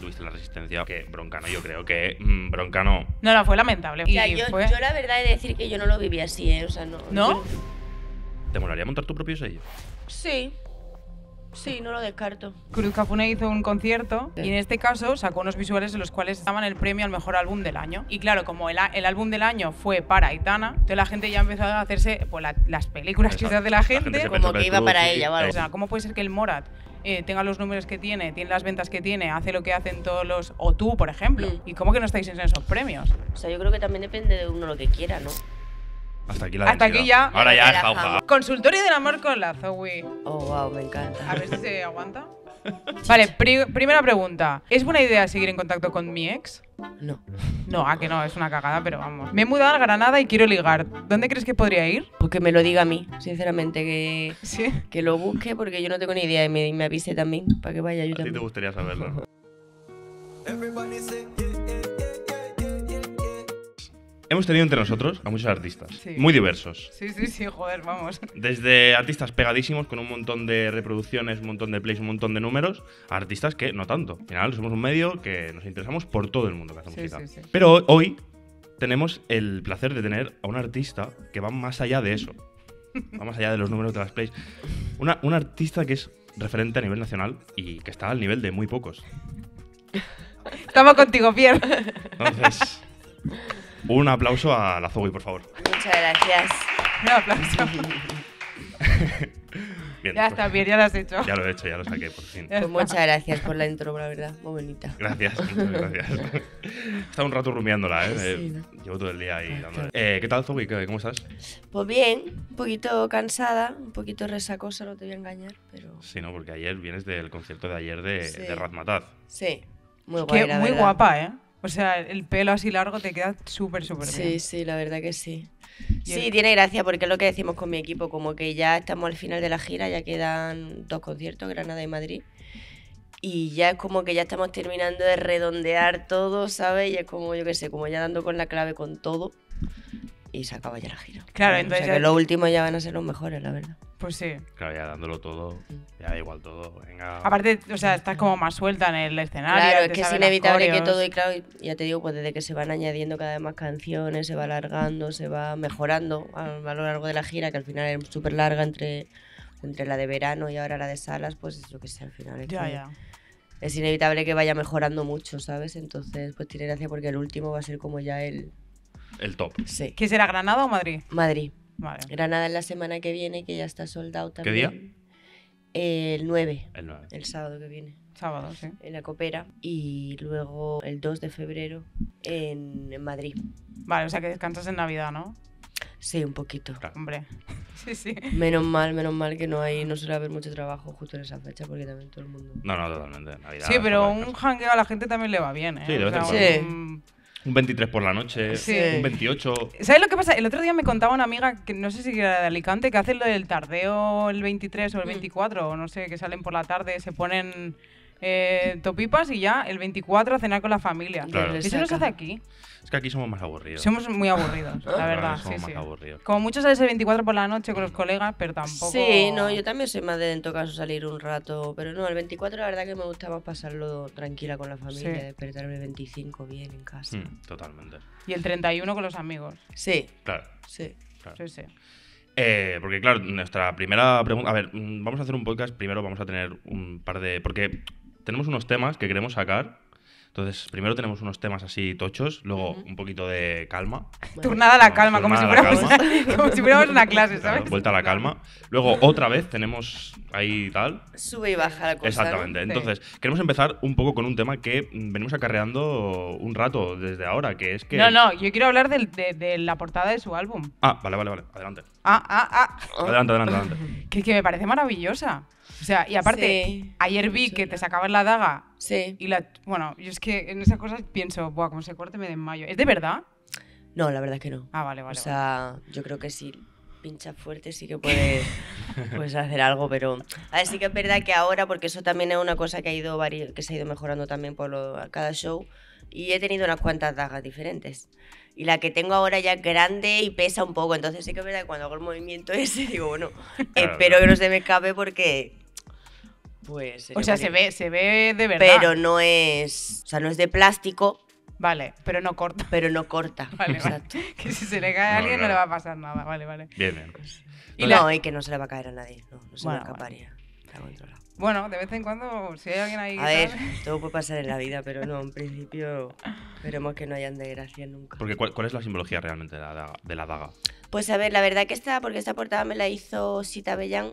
tuviste la resistencia que no, yo creo que mm, bronca no No, no, fue lamentable. yo, la verdad he de decir que yo no lo viví así, ¿eh? no. ¿Te molaría montar tu propio sello? Sí. Sí, no lo descarto. Cruz Capune hizo un concierto y en este caso sacó unos visuales en los cuales estaban el premio al mejor álbum del año. Y claro, como el, álbum del año fue para Aitana, entonces la gente ya empezó a hacerse pues, las películas chidas de la gente. La como que iba para ella, ¿vale? O sea, ¿cómo puede ser que el Morat eh, tenga los números que tiene, tiene las ventas que tiene, hace lo que hacen todos los... O tú, por ejemplo. Mm. ¿Y cómo que no estáis en esos premios? O sea, yo creo que también depende de uno lo que quiera, ¿no? Hasta aquí la Hasta aquí ya. Ahora ya jauja. Consultorio del amor con la Zoe. Oh, wow, me encanta. A ver si se aguanta. Vale, primera pregunta. ¿Es buena idea seguir en contacto con mi ex? No. No, a ah, que no, es una cagada, pero vamos. Me he mudado a Granada y quiero ligar. ¿Dónde crees que podría ir? Pues que me lo diga a mí, sinceramente, que, que lo busque porque yo no tengo ni idea y me, avise también para que vaya yo A ti te gustaría saberlo. Everybody say yeah, Hemos tenido entre nosotros a muchos artistas, muy diversos. Sí, sí, sí, joder, vamos. Desde artistas pegadísimos con un montón de reproducciones, un montón de plays, un montón de números, a artistas que no tanto. Al final somos un medio que nos interesamos por todo el mundo que hace sí, música. Sí, Pero hoy tenemos el placer de tener a un artista que va más allá de eso. va más allá de los números de las plays. Una, un artista que es referente a nivel nacional y que está al nivel de muy pocos. Estamos contigo, Pierre. Entonces... Un aplauso a la Zoe, por favor. Muchas gracias. Un aplauso. bien, ya pues, está bien, ya lo has hecho. Ya lo he hecho, ya lo saqué, por fin. Pues muchas gracias por la intro, la verdad, muy bonita. Gracias, muchas gracias. He estado un rato rumiándola, ¿eh? eh llevo todo el día ahí ah, dándole. Eh, ¿Qué tal, Zoe? ¿Cómo estás? Pues bien, un poquito cansada, un poquito resacosa, no te voy a engañar, pero... Sí, ¿no? Porque ayer vienes del concierto de ayer de, sí. Sí, muy guay, Muy guapa, ¿eh? O sea, el pelo así largo te queda súper, súper sí, bien. Sí, sí, la verdad que sí. sí, tiene gracia porque es lo que decimos con mi equipo, como que ya estamos al final de la gira, ya quedan dos conciertos, Granada y Madrid. Y ya es como que ya estamos terminando de redondear todo, ¿sabes? Y es como, yo qué sé, como ya dando con la clave con todo y se acaba ya la gira. Claro, entonces. O sea, ya... lo último ya van a ser los mejores, la verdad. Pues sí. Claro, ya dándolo todo, ya da igual todo. Venga. Aparte, o sea, estás como más suelta en el escenario. Claro, es que es inevitable que todo, y claro, ya te digo, pues desde que se van añadiendo cada vez más canciones, se va alargando, se va mejorando a, lo largo de la gira, que al final es súper larga entre, entre la de verano y ahora la de salas, pues es lo que sea al final. Es ya, ya es inevitable que vaya mejorando mucho, ¿sabes? Entonces, pues tiene gracia porque el último va a ser como ya el, el top. Sí. ¿Qué será Granada o Madrid? Madrid. Granada en la semana que viene, que ya está soldado también. ¿Qué día? El 9. El 9. El sábado que viene. Sábado, sí. En la Copera. Y luego el 2 de febrero en, Madrid. Vale, o sea que descansas en Navidad, ¿no? Sí, un poquito. Hombre. Sí, sí. Menos mal, menos mal que no hay, no suele haber mucho trabajo justo en esa fecha porque también todo el mundo. No, no, totalmente. Navidad, sí, pero un jangueo a la gente también le va bien, ¿eh? Sí, un 23 por la noche, un 28. ¿Sabes lo que pasa? El otro día me contaba una amiga, que no sé si era de Alicante, que hace lo del tardeo el 23 o el 24, mm. o no sé, que salen por la tarde, se ponen eh, topipas y ya el 24 a cenar con la familia. Eso no se hace aquí. Es que aquí somos más aburridos. Somos muy aburridos, la verdad. Somos más aburridos. Como muchos sales el 24 por la noche con los colegas, pero tampoco. Sí, no, yo también soy más de en todo caso salir un rato. Pero no, el 24 la verdad que me gustaba pasarlo tranquila con la familia, despertarme el 25 bien en casa. Hmm, totalmente. Y el 31 con los amigos. Sí. Claro. Sí. Claro. Sí, eh, porque claro, nuestra primera pregunta... A ver, mm, vamos a hacer un podcast. Primero vamos a tener un par de... Porque tenemos unos temas que queremos sacar. Entonces, primero tenemos unos temas así tochos, luego un poquito de calma. Turnada a la calma, como si, fuéramos, una clase, ¿sabes? vuelta a la calma. Luego, otra vez, tenemos ahí tal. Sube y baja la cosa. Exactamente. Entonces, queremos empezar un poco con un tema que venimos acarreando un rato desde ahora, que es que. No, no, yo quiero hablar de la portada de su álbum. Ah, vale, vale, vale. Adelante. Ah, ah, ah. Adelante, adelante, adelante. Que, que me parece maravillosa. O sea, y aparte, ayer vi que te sacabas la daga. Sí. Y la. Bueno, yo es que en esas cosas pienso, buah, como se corte me desmayo. ¿Es de verdad? No, la verdad es que no. Ah, vale, vale. O sea, yo creo que sí pincha fuerte sí que puedes, puedes hacer algo, pero a ver, sí que es verdad que ahora, porque eso también es una cosa que ha ido que se ha ido mejorando también por cada show, y he tenido unas cuantas dagas diferentes y la que tengo ahora ya es grande y pesa un poco. Entonces sí que es verdad que cuando hago el movimiento ese, digo, bueno, espero que no se me escape porque... Pues, o sea, se ve, se ve de verdad. Pero no es, o sea, no es de plástico. Vale, pero no corta. Pero no corta. Vale, exacto. Que si se le cae a alguien no, le va a pasar nada. Vale, vale. Bien, bien. Pues, y no, y que no se le va a caer a nadie. No, no se me escaparía. Está controlado. Bueno, de vez en cuando, si hay alguien ahí. A ver, todo puede pasar en la vida, pero no, en principio esperemos que no hayan desgracia nunca. Porque, ¿cuál, es la simbología realmente de la, de la, daga? Pues a ver, la verdad que esta, porque esta portada me la hizo Sita Bellán,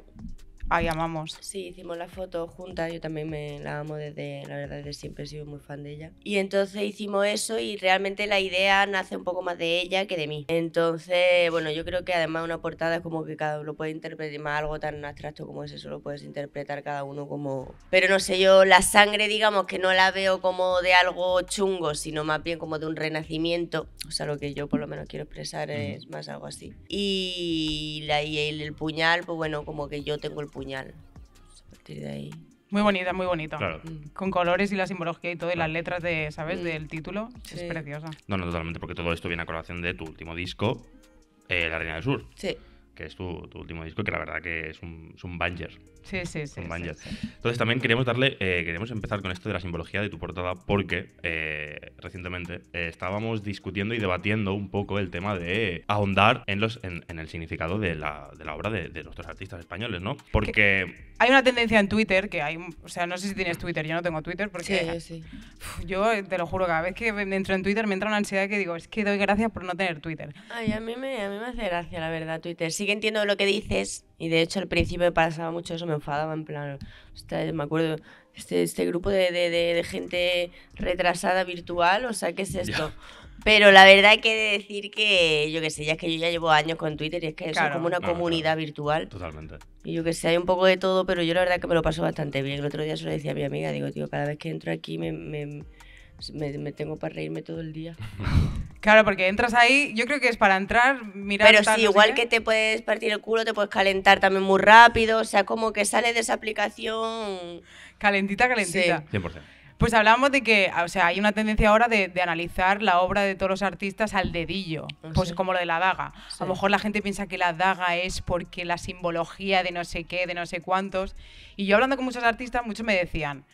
Ahí amamos. Sí, hicimos la foto juntas, yo también me la amo desde, la verdad, desde siempre he sido muy fan de ella. Y entonces hicimos eso y realmente la idea nace un poco más de ella que de mí. Entonces, bueno, yo creo que además una portada es como que cada uno puede interpretar más algo tan abstracto como ese eso, lo puedes interpretar cada uno como... Pero no sé, yo la sangre, digamos, que no la veo como de algo chungo, sino más bien como de un renacimiento. O sea, lo que yo por lo menos quiero expresar es más algo así. Y, la, el, el puñal, pues bueno, como que yo tengo el puñal muy bonita, muy bonita mm. Con colores y la simbología y todo, y las letras de, ¿sabes? Mm. Del título. Es preciosa. No, no, totalmente, porque todo esto viene a colación de tu último disco, eh, La Reina del Sur. Sí. Que es tu, último disco, que la verdad que es un, es un banger. Sí, sí, sí. Entonces también queríamos darle, eh, empezar con esto de la simbología de tu portada porque eh, recientemente eh, estábamos discutiendo y debatiendo un poco el tema de ahondar en, el significado de la, obra de, de, nuestros artistas españoles, ¿no? Porque... hay una tendencia en Twitter que hay, o sea, no sé si tienes Twitter, yo no tengo Twitter porque... Sí, yo, yo te lo juro, cada vez que entro en Twitter me entra una ansiedad que digo, es que doy gracias por no tener Twitter. Ay, a mí me, a mí me hace gracia, la verdad, Twitter. Sí que entiendo lo que dices, y de hecho al principio me pasaba mucho eso, me enfadaba en plan, me acuerdo, este, este grupo de, gente retrasada virtual, o sea, ¿qué es esto? Pero la verdad que de decir que, yo qué sé, ya es que yo ya llevo años con Twitter y es que es como una comunidad virtual. Totalmente. Y yo qué sé, hay un poco de todo, pero yo la verdad que me lo paso bastante bien. El otro día se lo decía a mi amiga, digo, tío, cada vez que entro aquí me me, tengo para reírme todo el día. Claro, porque entras ahí, yo creo que es para entrar, mirar. Pero sí, igual que te puedes partir el culo, te puedes calentar también muy rápido. O sea, como que sale de esa aplicación. Calentita, calentita. Sí. 100%. Pues hablábamos de que, o sea, hay una tendencia ahora de, analizar la obra de todos los artistas al dedillo, ah, pues como lo de la daga. A lo mejor la gente piensa que la daga es porque la simbología de no sé qué, de no sé cuántos. Y yo hablando con muchos artistas, muchos me decían,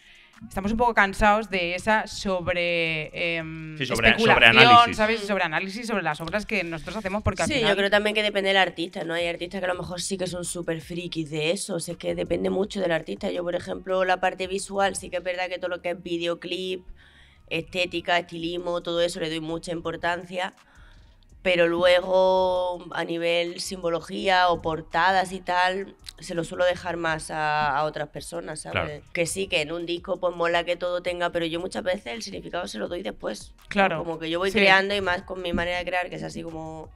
estamos un poco cansados de esa sobre, em, sobre, análisis. ¿sabes? Sobre análisis, sobre las obras que nosotros hacemos. Porque al sí, yo creo también que depende del artista, ¿no? Hay artistas que a lo mejor sí que son súper frikis de eso, es que depende mucho del artista. Yo, por ejemplo, la parte visual, sí que es verdad que todo lo que es videoclip, estética, estilismo, todo eso le doy mucha importancia pero luego a nivel simbología o portadas y tal, se lo suelo dejar más a, otras personas, ¿sabes? Que sí, que en un disco pues mola que todo tenga, pero yo muchas veces el significado se lo doy después. Claro. Como que yo voy creando y más con mi manera de crear, que es así como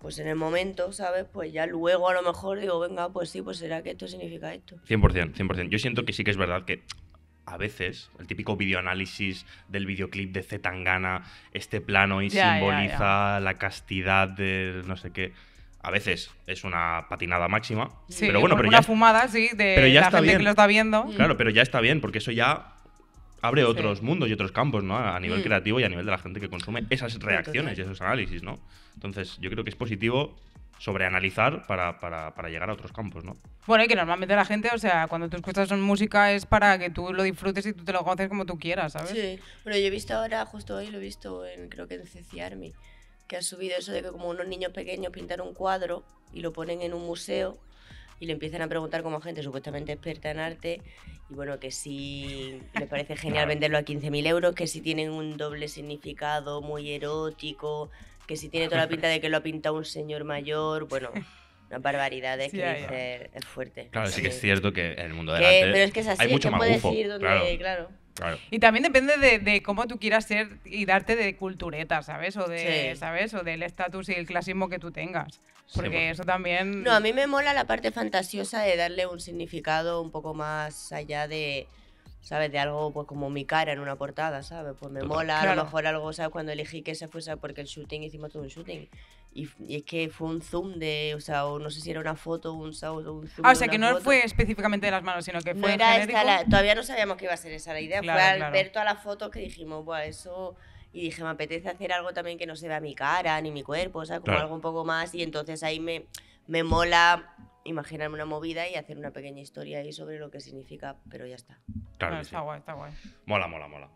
pues en el momento, ¿sabes? Pues ya luego a lo mejor digo, venga, pues sí, pues será que esto significa esto. 100%, 100%. Yo siento que sí que es verdad que a veces, el típico videoanálisis del videoclip de Tangana, este plano y simboliza la castidad de no sé qué. A veces es una patinada máxima. Sí, pero bueno, pero una ya fumada, sí, de la gente que lo está viendo. Mm. Claro, pero ya está bien, porque eso ya abre otros mundos y otros campos, ¿no? A nivel mm. creativo y a nivel de la gente que consume esas reacciones y esos análisis, ¿no? Entonces, yo creo que es positivo sobreanalizar para, para, para, llegar a otros campos, ¿no? Bueno, y que normalmente la gente, o sea, cuando tú escuchas música es para que tú lo disfrutes y tú te lo goces como tú quieras, ¿sabes? Sí, bueno, yo he visto ahora, justo hoy lo he visto en, creo que en Ceci que ha subido eso de que como unos niños pequeños pintan un cuadro y lo ponen en un museo y le empiezan a preguntar como gente supuestamente experta en arte y bueno, que si me parece genial venderlo a 15.000 euros, que si tienen un doble significado muy erótico, que si tiene toda la pinta de que lo ha pintado un señor mayor, bueno, una barbaridad, de eh, que es fuerte. Claro, sí que es cierto que en el mundo de arte hay mucho más claro. Y también depende de, cómo tú quieras ser y darte de cultureta, ¿sabes? O de, ¿sabes? O del estatus y el clasismo que tú tengas. Porque eso también. No, a mí me mola la parte fantasiosa de darle un significado un poco más allá de ¿sabes? De algo, pues como mi cara en una portada, ¿sabes? Pues me mola, a lo mejor algo, ¿sabes? Cuando elegí que esa fuese, porque el shooting, hicimos todo un shooting. Y, es que fue un zoom de, o sea, no sé si era una foto, un, un zoom. Ah, o sea, que no fue específicamente de las manos, sino que fue. No era esta todavía no sabíamos que iba a ser esa la idea. fue al ver todas las fotos que dijimos, bueno, eso. Y dije, me apetece hacer algo también que no se vea mi cara ni mi cuerpo, o sea, como algo un poco más. Y entonces ahí me, me mola imaginarme una movida y hacer una pequeña historia ahí sobre lo que significa, pero ya está. Claro, ah, está guay, está guay. Mola, mola, mola.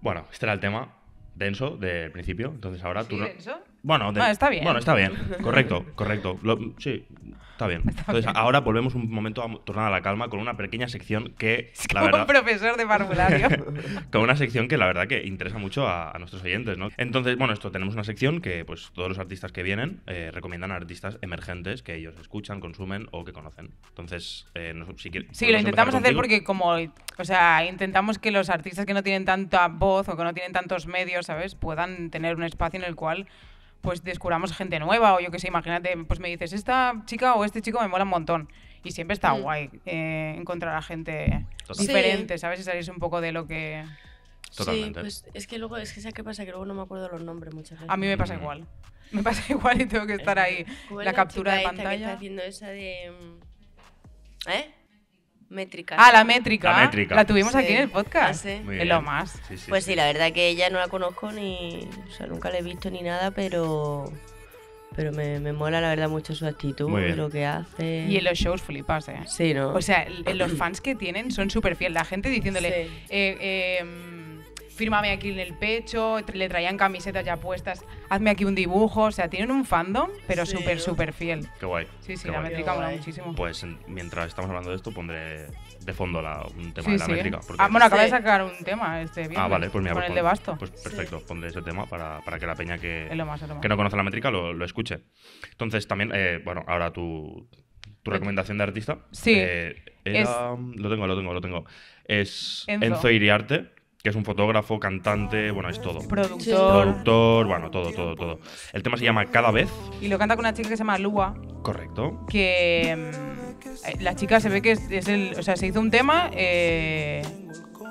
Bueno, este era el tema denso del principio, entonces ahora tú... No... denso? Bueno, ah, está bien. Bueno, está bien. Correcto, correcto. sí, está bien. Entonces, ahora volvemos un momento a tornar a la calma con una pequeña sección que. como un profesor de parvulario. con una sección que la verdad que interesa mucho a, nuestros oyentes, ¿no? Entonces, bueno, esto tenemos una sección que pues todos los artistas que vienen eh, recomiendan a artistas emergentes que ellos escuchan, consumen o que conocen. Entonces, eh, si Sí, lo intentamos hacer porque como. O sea, intentamos que los artistas que no tienen tanta voz o que no tienen tantos medios, ¿sabes? Puedan tener un espacio en el cual pues descubramos gente nueva o yo qué sé, imagínate, pues me dices, esta chica o este chico me mola un montón. Y siempre está mm. guay eh, encontrar a gente diferente, ¿sabes? Y salirse un poco de lo que... Sí, pues es que luego, es que ¿sabes qué pasa? Que luego no me acuerdo los nombres muchas veces. A mí me pasa mm. igual. Me pasa igual y tengo que estar ahí. La, captura de pantalla. está haciendo esa de... Mm, ¿Eh? Métrica. Ah, la métrica. La La tuvimos aquí en el podcast. Ah, sí. es lo más. pues sí, la verdad que ella no la conozco ni. O sea, nunca la he visto ni nada, pero. Pero me, me mola, la verdad, mucho su actitud, lo que hace. Y en los shows flipas, ¿eh? Sí, ¿no? O sea, los fans que tienen son súper fieles. La gente diciéndole. Eh, eh, fírmame aquí en el pecho, le traían camisetas ya puestas, hazme aquí un dibujo, o sea, tienen un fandom, pero súper, súper fiel. Qué guay. Sí, sí, la métrica mola muchísimo. Pues mientras estamos hablando de esto, pondré de fondo la, un tema de la métrica. Ah, bueno, acabé de sacar un tema este ah, viernes, Ah, vale, pues mira, con pues, de Pues perfecto, pondré ese tema para, que la peña que, que no conoce la métrica lo, escuche. Entonces, también, eh, bueno, ahora tu, recomendación de artista. Sí. Eh, lo tengo, lo tengo, lo tengo. Es Enzo, Enzo Iriarte que es un fotógrafo, cantante, bueno, es todo. Productor. bueno, todo, todo, todo. El tema se llama Cada vez. Y lo canta con una chica que se llama Lua. Correcto. Que mm, eh, la chica se ve que es, el. O sea, se hizo un tema. Eh,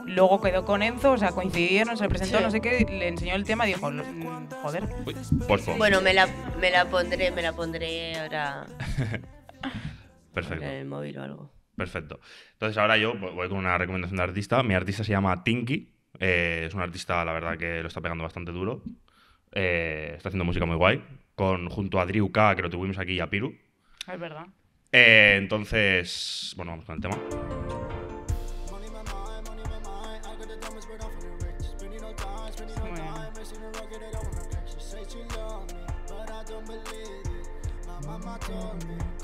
luego quedó con Enzo, o sea, coincidieron, se presentó, no sé qué, le enseñó el tema y dijo, mm, joder. bueno, me la, pondré, me la pondré ahora. Perfecto. En el móvil o algo. Perfecto. Entonces ahora yo voy con una recomendación de artista. Mi artista se llama Tinky. Eh, es un artista, la verdad, que lo está pegando bastante duro. Eh, está haciendo música muy guay. Con, junto a Drew K, que lo tuvimos aquí, y a Piru. Es verdad. Eh, entonces, bueno, vamos con el tema.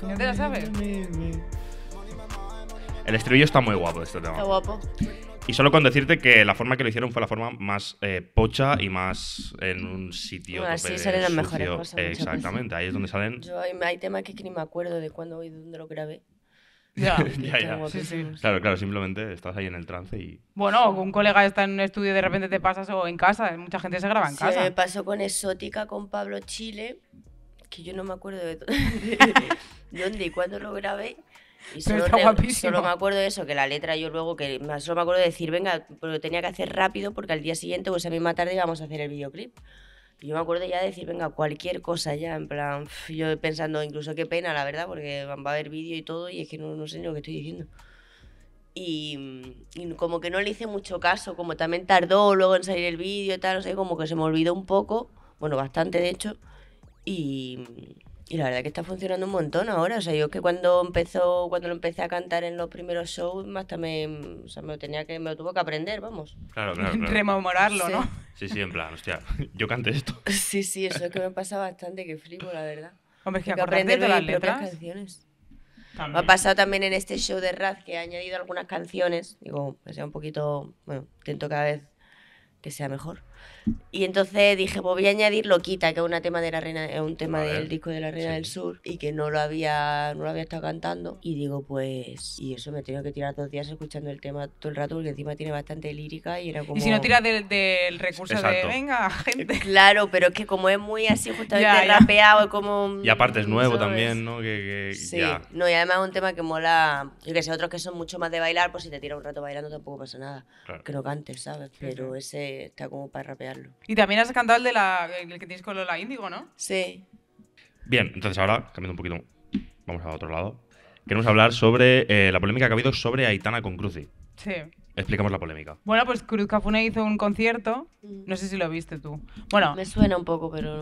¿Quién te la sabe? El estribillo está muy guapo este tema. guapo. Y solo con decirte que la forma que lo hicieron fue la forma más eh, pocha y más en un sitio. Bueno, así salen las mejores cosas. Exactamente, ahí es donde salen. hay, temas que, ni me acuerdo de cuándo y dónde lo grabé. Ya, Claro, claro, simplemente estás ahí en el trance y. Bueno, un colega está en un estudio y de repente te pasas o en casa, mucha gente se graba en casa. Me pasó con Exótica, con Pablo Chile, que yo no me acuerdo de dónde y cuándo lo grabé, y solo, me acuerdo de eso, que la letra yo luego, que solo me acuerdo de decir, venga, pero tenía que hacer rápido porque al día siguiente o esa pues misma tarde íbamos a hacer el videoclip. Y yo me acuerdo ya de decir, venga, cualquier cosa ya, en plan, yo pensando incluso qué pena, la verdad, porque va a haber vídeo y todo y es que no, no sé ni lo que estoy diciendo. Y, como que no le hice mucho caso, como también tardó luego en salir el vídeo y tal, no sé, como que se me olvidó un poco, bueno, bastante de hecho, y, y la verdad que está funcionando un montón ahora. O sea, yo que cuando empezó, cuando lo empecé a cantar en los primeros shows, más también, o sea, me lo tenía que, me tuvo que aprender, vamos. Claro, claro. Rememorarlo, ¿no? Sí, sí, en plan, hostia, yo canté esto. Sí, sí, eso es que me pasa bastante, que flipo, la verdad. Hombre, es que, que de las canciones. Me ha pasado también en este show de Raz que ha añadido algunas canciones. Digo, que sea un poquito, bueno, intento cada vez que sea mejor. Y entonces dije, pues voy a añadir Loquita, que es, un tema de la reina, es un tema del disco de la Reina del Sur, y que no lo, había, no lo había estado cantando. Y digo, pues, y eso me he tenido que tirar dos días escuchando el tema todo el rato, porque encima tiene bastante lírica y era como... Y si no tiras del, del recurso de, venga, gente. Claro, pero es que como es muy así, justamente rapeado como... Y aparte es nuevo también, ¿no? Que, sí, no, y además es un tema que mola, yo que sé, otros que son mucho más de bailar, pues si te tira un rato bailando tampoco pasa nada, creo que antes ¿sabes? Pero ese está como para y también has cantado el, de la, que tienes con Lola Índigo, ¿no? Sí. Bien, entonces ahora, cambiando un poquito, vamos a otro lado. Queremos hablar sobre eh, la polémica que ha habido sobre Aitana con Cruci. Sí. Explicamos la polémica. Bueno, pues Cruz Cafune hizo un concierto, mm. no sé si lo viste tú. Bueno, me suena un poco, pero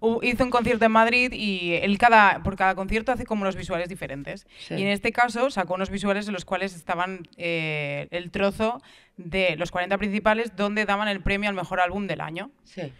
no. Hizo un concierto en Madrid y él cada por cada concierto hace como unos visuales diferentes. Y en este caso sacó unos visuales en los cuales estaban eh, el trozo de los 40 principales donde daban el premio al mejor álbum del año. Sí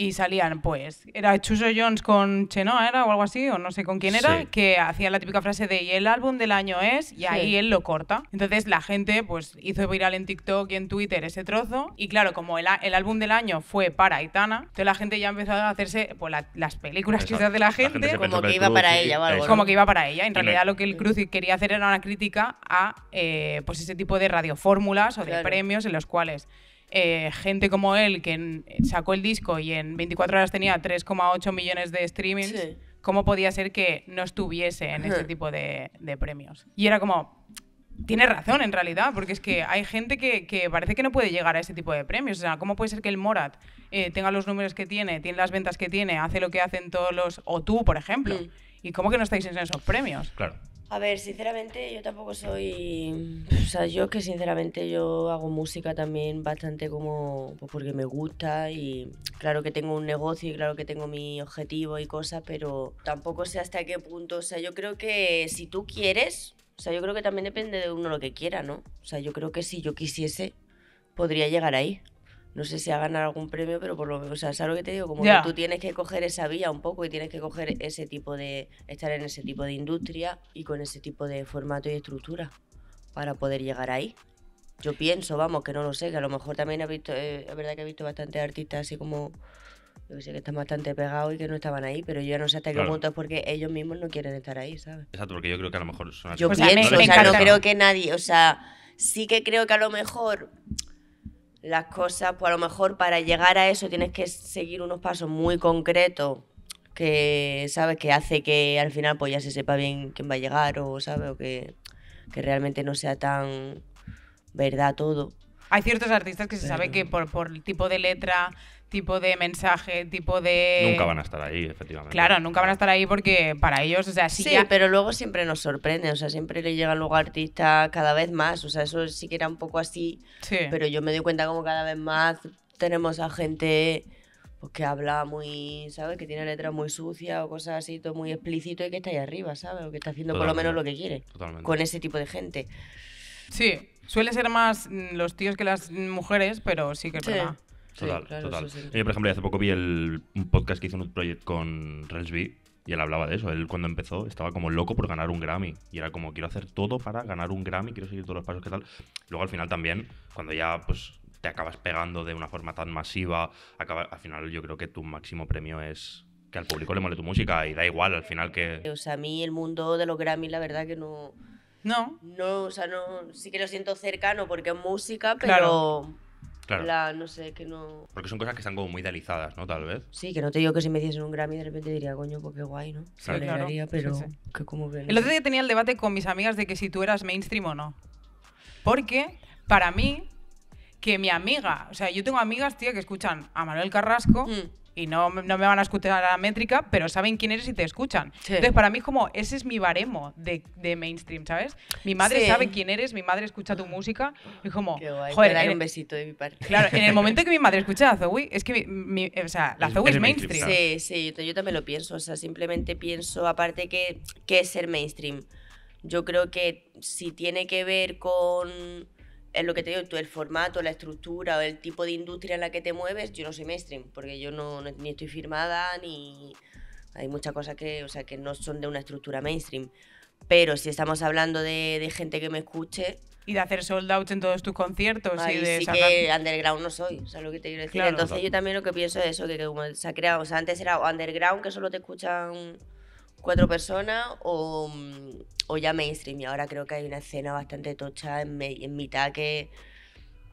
y salían, pues, era Chuso Jones con Chenoa, ¿era? O algo así, o no sé con quién era, que hacía la típica frase de, y el álbum del año es, y ahí él lo corta. Entonces la gente, pues, hizo viral en TikTok y en Twitter ese trozo, y claro, como el, el álbum del año fue para Aitana, entonces la gente ya empezó a hacerse, pues, las películas de la gente, como que iba para ella o algo. Como que iba para ella. En realidad lo que el Cruz quería hacer era una crítica a, eh, pues, ese tipo de radiofórmulas o de premios en los cuales eh, gente como él que sacó el disco y en 24 horas tenía 3,8 millones de streamings, ¿cómo podía ser que no estuviese en ese tipo de, premios? Y era como, tiene razón en realidad, porque es que hay gente que, parece que no puede llegar a ese tipo de premios. O sea, ¿cómo puede ser que el Morat eh, tenga los números que tiene, tiene las ventas que tiene, hace lo que hacen todos los... o tú, por ejemplo? ¿Y cómo que no estáis en esos premios? Claro. A ver, sinceramente yo tampoco soy... O sea, yo que sinceramente yo hago música también bastante como... Pues, porque me gusta y claro que tengo un negocio y claro que tengo mi objetivo y cosas, pero tampoco sé hasta qué punto. O sea, yo creo que si tú quieres... O sea, yo creo que también depende de uno lo que quiera, ¿no? O sea, yo creo que si yo quisiese, podría llegar ahí no sé si ha ganado algún premio, pero por lo menos, o sea, ¿sabes lo que te digo? Como que tú tienes que coger esa vía un poco y tienes que coger ese tipo de, estar en ese tipo de industria y con ese tipo de formato y estructura para poder llegar ahí. Yo pienso, vamos, que no lo sé, que a lo mejor también he visto, eh, es verdad que he visto bastantes artistas así como, yo que sé, que están bastante pegados y que no estaban ahí, pero yo ya no sé hasta qué punto es porque ellos mismos no quieren estar ahí, ¿sabes? Exacto, porque yo creo que a lo mejor son Yo pienso, o sea no creo que nadie, o sea, sí que creo que a lo mejor las cosas, pues a lo mejor para llegar a eso tienes que seguir unos pasos muy concretos que, ¿sabes? Que hace que al final pues ya se sepa bien quién va a llegar o, ¿sabes? O que, realmente no sea tan verdad todo. Hay ciertos artistas que se sabe que por, por el tipo de letra tipo de mensaje, tipo de... Nunca van a estar ahí, efectivamente. Claro, nunca van a estar ahí porque para ellos, o sea, sí... sí pero luego siempre nos sorprende, o sea, siempre le llegan luego artista cada vez más, o sea, eso sí que era un poco así, pero yo me doy cuenta como cada vez más tenemos a gente pues, que habla muy, ¿sabes? Que tiene letras muy sucias o cosas así, todo muy explícito y que está ahí arriba, ¿sabes? O que está haciendo por lo menos lo que quiere Totalmente. con ese tipo de gente. Sí, suele ser más mm, los tíos que las mujeres, pero sí que es verdad. Total, total. Yo, por ejemplo, hace poco vi el, un podcast que hizo un Project con Relsby y él hablaba de eso. Él cuando empezó estaba como loco por ganar un Grammy. Y era como, quiero hacer todo para ganar un Grammy, quiero seguir todos los pasos que tal. Luego al final también, cuando ya pues te acabas pegando de una forma tan masiva, acaba, al final yo creo que tu máximo premio es que al público le mole tu música y da igual al final que... O sea, a mí el mundo de los Grammy la verdad que no... No. No, o sea, no, sí que lo siento cercano porque es música, pero no sé, que no. Porque son cosas que están como muy idealizadas, ¿no? Tal vez. Sí, que no te digo que si me hiciesen un Grammy de repente diría, coño, pues qué guay, ¿no? Se claro, pero El otro día tenía el debate con mis amigas de que si tú eras mainstream o no. Porque para mí, que mi amiga, o sea, yo tengo amigas, tía, que escuchan a Manuel Carrasco. Mm y no, me van a escuchar a la métrica, pero saben quién eres y te escuchan. Entonces, para mí, como ese es mi baremo de, mainstream, ¿sabes? Mi madre sabe quién eres, mi madre escucha tu música y como, joder, un besito de mi parte. Claro, en el momento que mi madre escucha a Zoe, es que o sea, la Zoe es, mainstream. Sí, sí, yo, también lo pienso, o sea, simplemente pienso aparte que, que es ser mainstream. Yo creo que si tiene que ver con es lo que te digo, tú, el formato, la estructura o el tipo de industria en la que te mueves, yo no soy mainstream, porque yo no, ni estoy firmada, ni hay muchas cosas que, o sea, que no son de una estructura mainstream. Pero si estamos hablando de, de gente que me escuche... Y de hacer sold out en todos tus conciertos. y de sí que underground no soy, o sea, lo que te quiero decir. Entonces yo también lo que pienso es eso, que, como se ha creado, o sea, antes era underground, que solo te escuchan cuatro personas mm, o, ya mainstream. Y ahora creo que hay una escena bastante tocha en, en mitad que,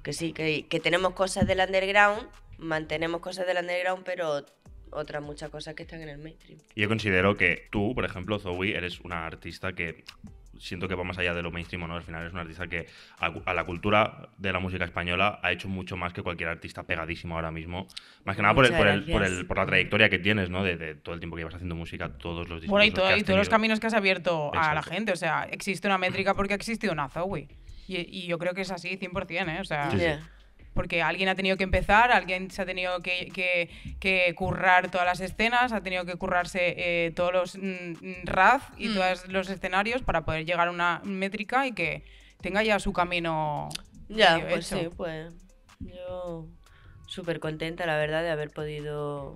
que sí, que, que, tenemos cosas del underground, mantenemos cosas del underground, pero otras muchas cosas que están en el mainstream. Yo considero que tú, por ejemplo, Zoe, eres una artista que siento que va más allá de lo mainstream, ¿no? Al final es un artista que a, la cultura de la música española ha hecho mucho más que cualquier artista pegadísimo ahora mismo. Más que nada por, el, por, el, por, la trayectoria que tienes, ¿no? De, todo el tiempo que llevas haciendo música, todos los Bueno, y, y todos los caminos que has abierto a la gente. O sea, existe una métrica porque ha existido una Zoe. Y, y yo creo que es así, 100%, ¿eh? O sea, sí porque alguien ha tenido que empezar, alguien se ha tenido que, currar todas las escenas, ha tenido que currarse eh, todos los mm, mm y mm. todos los escenarios para poder llegar a una métrica y que tenga ya su camino. Ya, eh, pues sí, pues yo súper contenta, la verdad, de haber podido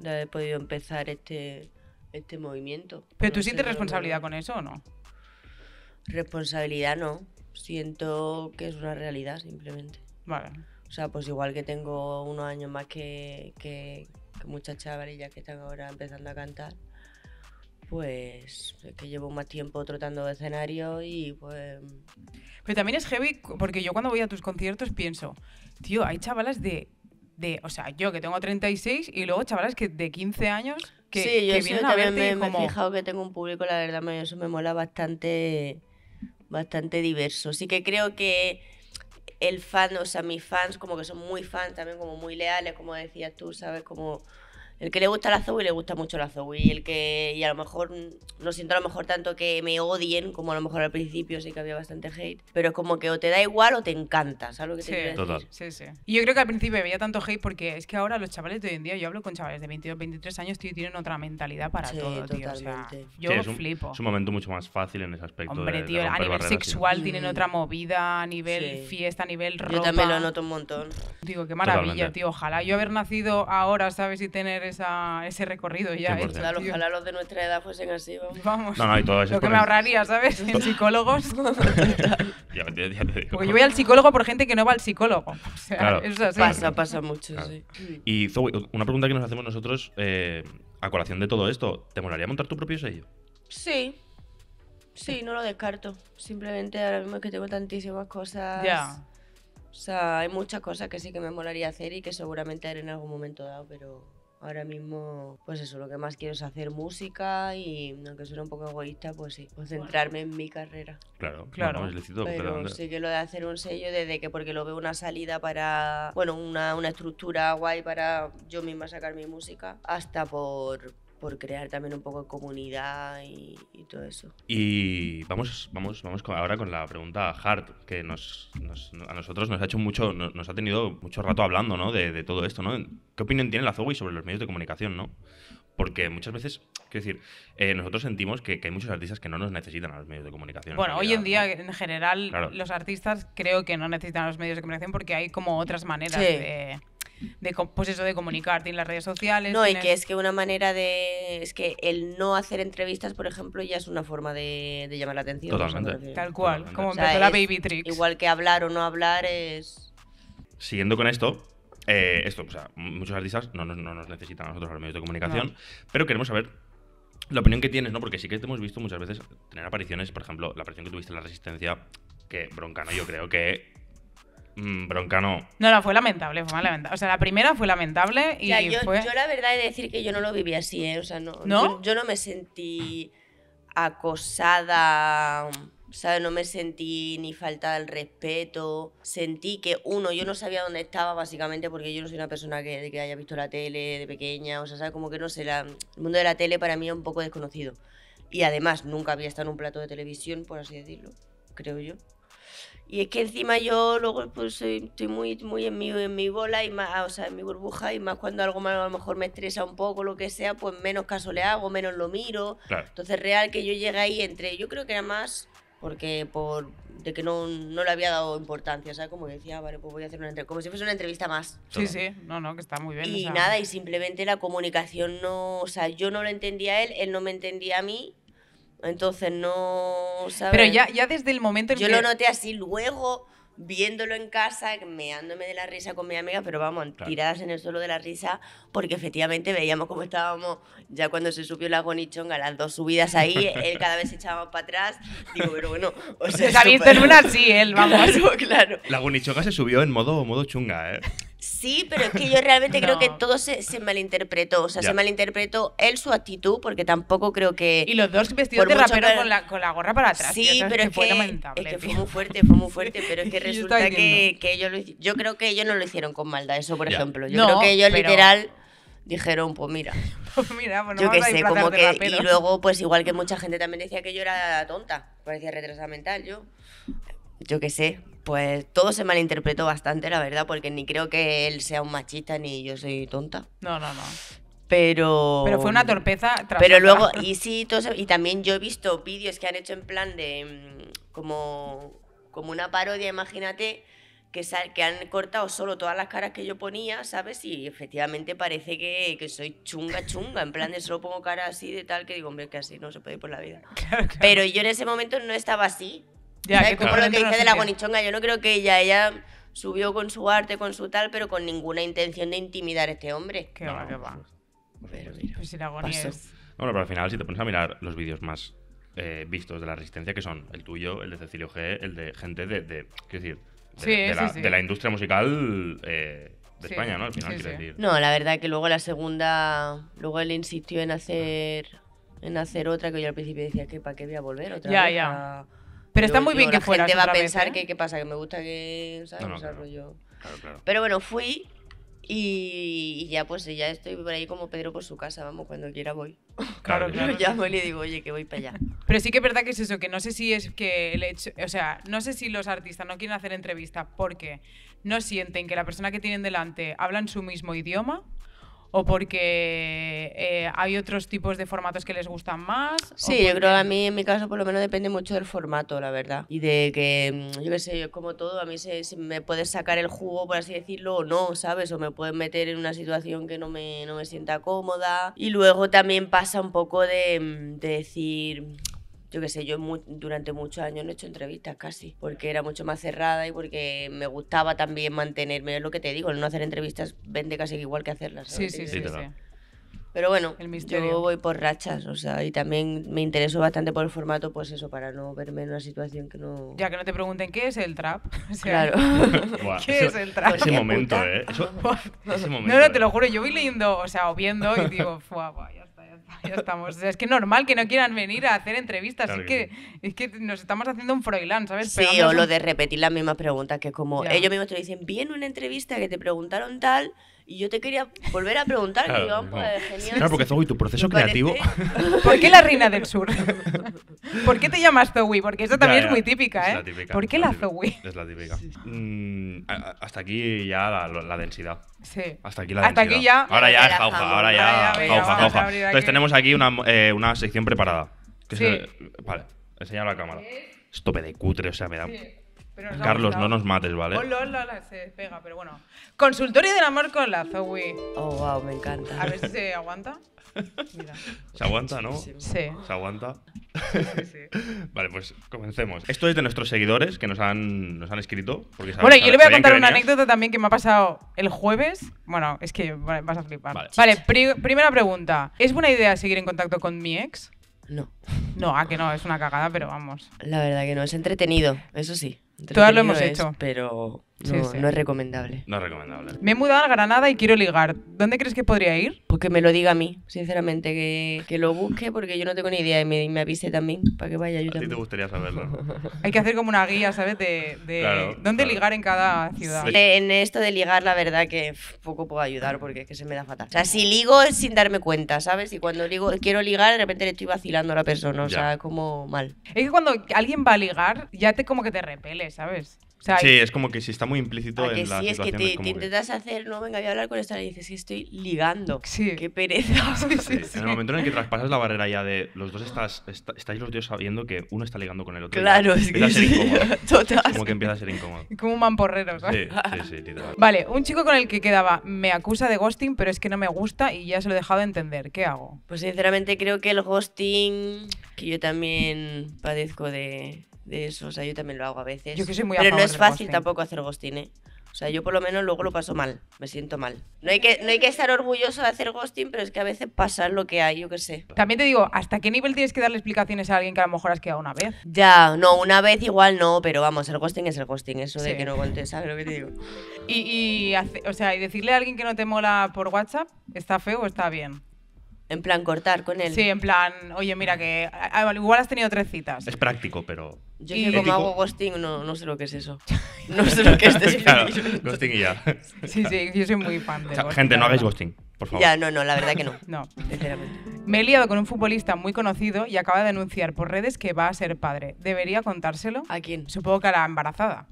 haber podido empezar este, este movimiento. Pero tú sientes responsabilidad con eso o no? Responsabilidad no. Siento que es una realidad simplemente. Vale. O sea, pues igual que tengo unos años más que, muchas chavalillas que están ahora empezando a cantar, pues es que llevo más tiempo trotando de escenario y pues... Pero también es heavy porque yo cuando voy a tus conciertos pienso, tío, hay chavalas de... o sea, yo que tengo 36 y luego chavalas que de 15 años que, sí, vienen a verte me, como... he fijado que tengo un público, la verdad, eso me mola bastante, bastante diverso. Sí que creo que el fan, o sea, mis fans como que son muy fans también, como muy leales, como decías tú, ¿sabes? Como el que le gusta la Zoe le gusta mucho la Zoe. Y el que. Y a lo mejor. No mm, siento a lo mejor tanto que me odien, como a lo mejor al principio sí que había bastante hate. Pero es como que o te da igual o te encanta. ¿Sabes lo que sí, Total. Sí, sí. Y yo creo que al principio había tanto hate porque es que ahora los chavales de hoy en día, yo hablo con chavales de 22, 23 años, tío, tienen otra mentalidad para todo, tío. yo sí, flipo. Es un momento mucho más fácil en ese aspecto. Hombre, tío, a nivel sexual tienen mm. otra movida, a nivel fiesta, a nivel ropa. Yo también lo noto un montón. Digo, qué maravilla, tío. Ojalá yo haber nacido ahora, ¿sabes? Y tener ese recorrido ya hecho. ¿eh? los de nuestra edad fuesen así, vamos. No, no, Lo que me ahorraría, ¿sabes? En psicólogos. yo voy al psicólogo por gente que no va al psicólogo. O sea, eso Pasa, pasa mucho, sí. Y Zoe, una pregunta que nos hacemos nosotros eh, a colación de todo esto, ¿te molaría montar tu propio sello? Sí. Sí, no lo descarto. Simplemente ahora mismo es que tengo tantísimas cosas. Ya. O sea, hay muchas cosas que sí que me molaría hacer y que seguramente haré en algún momento dado, pero Ahora mismo, pues eso, lo que más quiero es hacer música y aunque suene un poco egoísta, pues sí, pues centrarme en mi carrera. Claro, claro. Pues pero sí que lo de hacer un sello desde que porque lo veo una salida para, bueno, una estructura guay para yo misma sacar mi música, hasta por por crear también un poco de comunidad y, todo eso. Y vamos, vamos, vamos ahora con la pregunta Hart que nos, a nosotros nos ha hecho mucho, nos, ha tenido mucho rato hablando ¿no? de, todo esto, ¿no? ¿Qué opinión tiene la Zoe sobre los medios de comunicación, ¿no? Porque muchas veces, quiero decir, eh, nosotros sentimos que, hay muchos artistas que no nos necesitan a los medios de comunicación. Bueno, hoy en día, en general, los artistas creo que no necesitan a los medios de comunicación porque hay como otras maneras de pues eso de comunicarte en las redes sociales. No, y que es que una manera de es que el no hacer entrevistas, por ejemplo, ya es una forma de, llamar la atención. Totalmente. Tal cual, como empezó la Baby Tricks. Igual que hablar o no hablar es Siguiendo con esto, eh, esto, o sea, muchos artistas no, no, nos necesitan a nosotros los medios de comunicación, pero queremos saber la opinión que tienes, ¿no? Porque sí que te hemos visto muchas veces tener apariciones, por ejemplo, la aparición que tuviste en La Resistencia, que Broncano yo creo que mm, Broncano. No, no, fue lamentable, fue más lamentable. O sea, la primera fue lamentable y. yo, fue... la verdad he de decir que yo no lo viví así, ¿eh? O sea, no. yo, no me sentí acosada. No me sentí ni falta del respeto. Sentí que, uno, yo no sabía dónde estaba, básicamente, porque yo no soy una persona que, haya visto la tele de pequeña, o sea, ¿sabes? Como que no sé, el mundo de la tele para mí es un poco desconocido. Y además, nunca había estado en un plato de televisión, por así decirlo, creo yo. Y es que encima yo luego pues estoy muy, muy en mi, en mi bola y más, o sea, en mi burbuja y más cuando algo malo a lo mejor me estresa un poco, lo que sea, pues menos caso le hago, menos lo miro. Entonces real que yo llegué ahí entre, yo creo que era más porque por de que no, no le había dado importancia, sea Como decía, vale, pues voy a hacer una entrevista, como si fuese una entrevista más. Sí, sí, no, no, que está muy bien. Y nada, y simplemente la comunicación no, o sea, yo no lo entendía a él, él no me entendía a mí, entonces no, Pero ya, ya desde el momento en que... Yo lo noté así, luego viéndolo en casa, meándome de la risa con mi amiga, pero vamos, tiradas en el suelo de la risa, porque efectivamente veíamos cómo estábamos, ya cuando se subió la gonichonga, las dos subidas ahí, él cada vez se echaba para atrás, digo, pero bueno, o pues sea... una, sí, él, vamos. Claro, La gonichonga se subió en modo, modo chunga, ¿eh? Sí, pero es que yo realmente creo que todo se, malinterpretó. O sea, se malinterpretó él su actitud, porque tampoco creo que. Y los dos vestidos de rapero con, la, con, la, gorra para atrás. Sí, pero es que, fue muy fuerte, fue muy fuerte. Pero es que resulta que, ellos lo, yo creo que ellos no lo hicieron con maldad, eso por ejemplo. Yo creo que ellos literal dijeron, pues mira. Pues mira, pues no yo qué sé, como que. Y luego, pues igual que mucha gente también decía que yo era tonta, parecía retrasada mental, yo. Yo qué sé, pues todo se malinterpretó bastante, la verdad, porque ni creo que él sea un machista ni yo soy tonta. No, no, no. Pero. Pero fue una torpeza. pero luego, y sí, todo y también yo he visto vídeos que han hecho en plan de. Mm, como. como una parodia, imagínate. Que, que han cortado solo todas las caras que yo ponía, ¿sabes? Y efectivamente parece que, soy chunga, chunga. En plan de solo pongo cara así de tal que digo, hombre, que así no se puede ir por la vida. Pero yo en ese momento no estaba así. Ya, que Como lo que dice de la bonichonga, yo no creo que ella, ella subió con su arte, con su tal, pero con ninguna intención de intimidar a este hombre. Qué va, qué va. Pero pues, pues, pues la es... Bueno, pero al final, si te pones a mirar los vídeos más eh, vistos de la resistencia, que son el tuyo, el de Cecilio G, el de gente de. de quiero decir, de, sí, la, de, la, industria musical. Eh, de España, ¿no? Al final, quiero decir. No, la verdad que luego la segunda. Luego él insistió en hacer. En hacer otra que yo al principio decía que para qué voy a volver otra vez. Ya, ya pero está muy bien que La gente va a pensar ¿eh? que qué pasa, que me gusta que. ¿sabes? No, Pero bueno, fui y, ya pues ya estoy por ahí como Pedro por su casa, vamos, cuando quiera voy. Claro, claro. Ya voy y le digo, oye, que voy para allá. Pero sí que es verdad que es eso, que no sé si es que el hecho, o sea, no sé si los artistas no quieren hacer entrevistas porque no sienten que la persona que tienen delante habla en su mismo idioma o porque eh, hay otros tipos de formatos que les gustan más. Sí, yo creo que a mí en mi caso por lo menos depende mucho del formato, la verdad. Y de que, mm, yo qué sé, como todo, a mí se, me puedes sacar el jugo, por así decirlo, o no, ¿sabes? O me pueden meter en una situación que no me, me sienta cómoda. Y luego también pasa un poco de, mm, de decir yo qué sé, yo durante muchos años no he hecho entrevistas casi, porque era mucho más cerrada y porque me gustaba también mantenerme, es lo que te digo, el no hacer entrevistas vende casi igual que hacerlas. sí, sí, sí. Pero bueno, yo voy por rachas, o sea, y también me intereso bastante por el formato, pues eso, para no verme en una situación que no... Ya que no te pregunten qué es el trap. O claro. ¿Qué es el trap? Ese momento, ¿eh? ese momento, no, no, te ¿eh? lo juro, yo voy leyendo, o sea, o viendo y digo, fua, ya está, ya está, ya estamos. O sea, es que normal que no quieran venir a hacer entrevistas, es, que, es que nos estamos haciendo un Froilán, ¿sabes? Sí, o lo de repetir las mismas preguntas, que es como ellos mismos te dicen, viene una entrevista que te preguntaron tal y yo te quería volver a preguntar, claro, yo, no. Pues, genial. porque Zoe, tu proceso creativo. ¿Por qué la reina del sur? ¿Por qué te llamas Zoe? Porque esto también es muy típica, ¿eh? Es típica, ¿Por qué la, la Es la típica. Mm, hasta aquí ya la, densidad. Sí. Hasta aquí la hasta densidad. Aquí ya. Ahora ya es jauja, ahora ya. jauja, jauja. Entonces tenemos aquí una, eh, una sección preparada. Que sí. Vale, enseña la cámara. estope de cutre, o sea, me da. Carlos, no nos mates, ¿vale? Hola, se despega, pero bueno. Consultorio del amor con la Zoe. Oh, wow, me encanta. A ver si se aguanta. Se aguanta, ¿no? Sí. Se aguanta. vale, pues comencemos. Esto es de nuestros seguidores que nos han, nos han escrito. bueno, yo le voy a contar una anécdota también que me ha pasado el jueves. Bueno, es que vas a flipar. Vale, primera pregunta. ¿Es buena idea seguir en contacto con mi ex? No. No, a ah, que no, es una cagada, pero vamos. La verdad que no, es entretenido, eso sí. Todas lo hemos hecho. Pero no, es recomendable. No recomendable. Me he mudado a Granada y quiero ligar. ¿Dónde crees que podría ir? porque pues me lo diga a mí, sinceramente, que, lo busque porque yo no tengo ni idea y me, avise también para que vaya yo. A ti te gustaría saberlo. Hay que hacer como una guía, ¿sabes? De, dónde ligar en cada ciudad. En esto de ligar, la verdad que poco puedo ayudar porque es que se me da fatal. O sea, si ligo es sin darme cuenta, ¿sabes? Y cuando ligo, quiero ligar, de repente le estoy vacilando a la persona, o sea, como mal. Es que cuando alguien va a ligar, ya te como que te repele, ¿sabes? sí, es como que si está muy implícito en la sí, es que te, intentas hacer, no, venga, voy a hablar con esta y dices, que estoy ligando. Sí. Qué pereza. en el momento en el que traspasas la barrera ya de los dos estás, estáis los dos sabiendo que uno está ligando con el otro. Claro, es que... sí. Total. Como que empieza a ser incómodo. Como un mamporrero, ¿sabes? Sí, sí, sí, Vale, un chico con el que quedaba, me acusa de ghosting, pero es que no me gusta y ya se lo he dejado de entender. ¿Qué hago? Pues sinceramente creo que el ghosting, que yo también padezco de de eso. O sea, yo también lo hago a veces. Yo que soy muy Pero no es fácil tampoco hacer ghosting, ¿eh? O sea, yo por lo menos luego lo paso mal, me siento mal. No hay que, no hay que estar orgulloso de hacer ghosting, pero es que a veces pasa lo que hay, yo qué sé. También te digo, ¿hasta qué nivel tienes que darle explicaciones a alguien que a lo mejor has quedado una vez? Ya, no, una vez igual no, pero vamos, el ghosting es el ghosting, eso de que no contes, ¿sabes lo que te digo? Y, o sea, y decirle a alguien que no te mola por WhatsApp, ¿está feo o está bien? En plan, cortar con él. Sí, en plan, oye, mira, que igual has tenido tres citas. Es práctico, pero. Yo que como hago ghosting no, no sé lo que es eso. No sé lo que es Claro, ghosting y ya. Sí, sí, yo soy muy fan de O gente, no hagáis ghosting, por favor. Ya, no, no, la verdad que no. No. Sinceramente. Me he liado con un futbolista muy conocido y acaba de anunciar por redes que va a ser padre. ¿Debería contárselo? ¿A quién? Supongo que a la embarazada.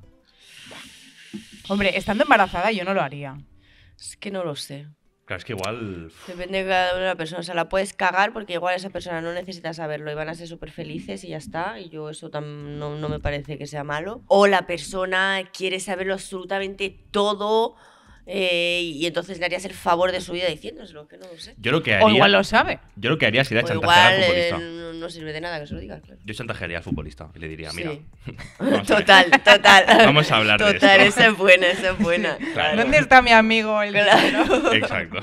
Hombre, estando embarazada yo no lo haría. Es que no lo sé es que igual. Depende de cada una la persona. O sea, la puedes cagar porque igual esa persona no necesita saberlo y van a ser súper felices y ya está. Y yo eso tam no me parece que sea malo. O la persona quiere saberlo absolutamente todo eh, y entonces le harías el favor de su vida diciéndoselo, que no lo sé. Yo que haría, o igual lo sabe. Yo lo que haría sería chantajear al eh, futbolista. igual no sirve de nada que se lo diga Claro. Yo chantajearía al futbolista y le diría, mira. total, total. Vamos a hablar de eso Total, esa es buena, esa es buena. ¿Dónde está mi amigo el claro. Exacto.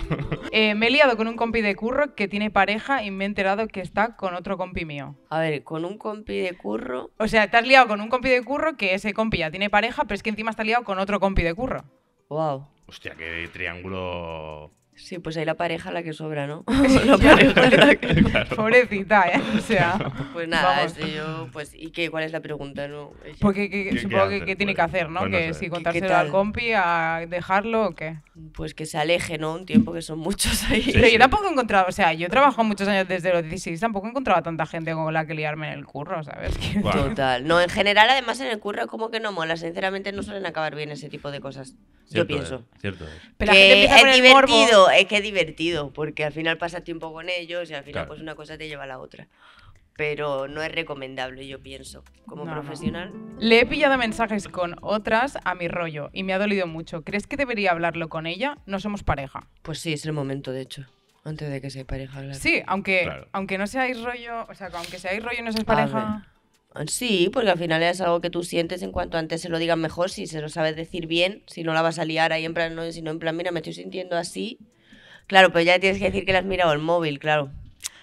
Eh, me he liado con un compi de curro que tiene pareja y me he enterado que está con otro compi mío. A ver, con un compi de curro. O sea, te has liado con un compi de curro que ese compi ya tiene pareja, pero es que encima está liado con otro compi de curro. Wow. Hostia, qué triángulo Sí, pues ahí la pareja la que sobra, ¿no? la pareja Pobrecita, ¿eh? O sea... Pues nada, este, yo... Pues, ¿Y qué? ¿Cuál es la pregunta? No, Porque pues, supongo que, tiene pues, que hacer, ¿no? Pues que si contárselo al compi, a dejarlo o qué. Pues que se aleje, ¿no? Un tiempo que son muchos ahí. yo tampoco he encontrado, o sea, yo he trabajado muchos años desde los 16, tampoco he encontrado a tanta gente con la que liarme en el curro, ¿sabes? Total. No, en general, además, en el curro como que no mola. Sinceramente, no suelen acabar bien ese tipo de cosas. Yo pienso. cierto Pero la es que es divertido, porque al final pasas tiempo con ellos y al final pues una cosa te lleva a la otra. Pero no es recomendable, yo pienso, como profesional. Le he pillado mensajes con otras a mi rollo y me ha dolido mucho. ¿Crees que debería hablarlo con ella? No somos pareja. Pues sí, es el momento, de hecho. Antes de que seáis pareja. Hablar. Sí, aunque, aunque no seáis rollo, o sea, aunque seáis rollo no seas pareja. Sí, porque al final es algo que tú sientes en cuanto antes se lo digan mejor, si se lo sabes decir bien, si no la vas a liar ahí en plan, no, en plan, mira, me estoy sintiendo así, Claro, pero ya tienes que decir que le has mirado el móvil, claro.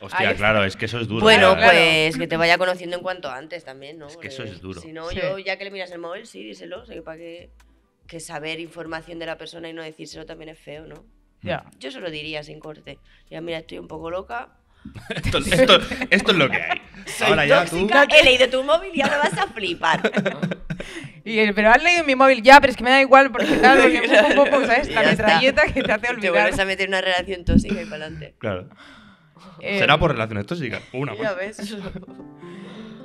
Hostia, claro, es que eso es duro. Bueno, pues que te vaya conociendo en cuanto antes también, ¿no? Es que eso es duro. Si no, yo ya que le miras el móvil, sí, díselo. O sea, que para que, saber información de la persona y no decírselo también es feo, ¿no? Ya. Yo se lo diría sin corte. Ya, mira, estoy un poco loca, esto, es lo que hay. ahora ya tú... he leído tu móvil y ahora vas a flipar. pero has leído mi móvil ya, pero es que me da igual porque tal, porque un poco, ¿sabes? metralleta que te hace olvidar. Te vuelves a meter una relación tóxica y para adelante. Claro. Eh, Será por relaciones tóxicas. Una, ya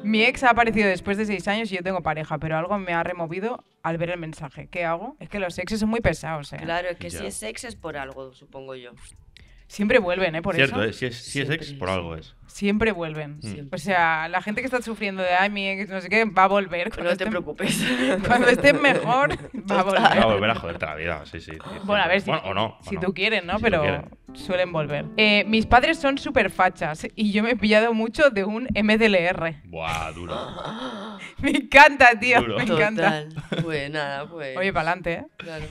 Mi ex ha aparecido después de seis años y yo tengo pareja, pero algo me ha removido al ver el mensaje. ¿Qué hago? Es que los exes son muy pesados, ¿eh? Claro, es que si es ex es por algo, supongo yo. Siempre vuelven, ¿eh? Por Cierto, eso. Eh, si, es, si es ex, por algo es. Siempre vuelven. Mm. O sea, la gente que está sufriendo de, ay, no sé qué, va a volver. Pero no te preocupes. Cuando estés mejor, va a volver. Va a volver a joderte la vida, sí, sí. bueno, a ver si, bueno, o no, si tú quieres, ¿no? Pero suelen volver. Eh, mis padres son súper fachas y yo me he pillado mucho de un MDLR. Buah, duro. me encanta, tío. Me encanta. Total. Pues nada, pues. Oye, para adelante, ¿eh? Claro